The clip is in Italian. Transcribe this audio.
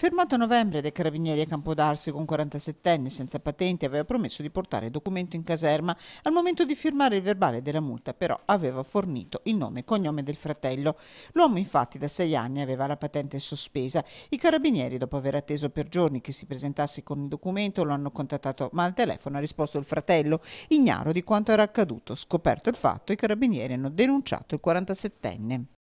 Fermato a novembre dai carabinieri a Campodarsi un 47enne senza patente aveva promesso di portare il documento in caserma. Al momento di firmare il verbale della multa però aveva fornito il nome e cognome del fratello. L'uomo infatti da sei anni aveva la patente sospesa. I carabinieri dopo aver atteso per giorni che si presentasse con il documento lo hanno contattato ma al telefono ha risposto il fratello, ignaro di quanto era accaduto. Scoperto il fatto i carabinieri hanno denunciato il 47enne.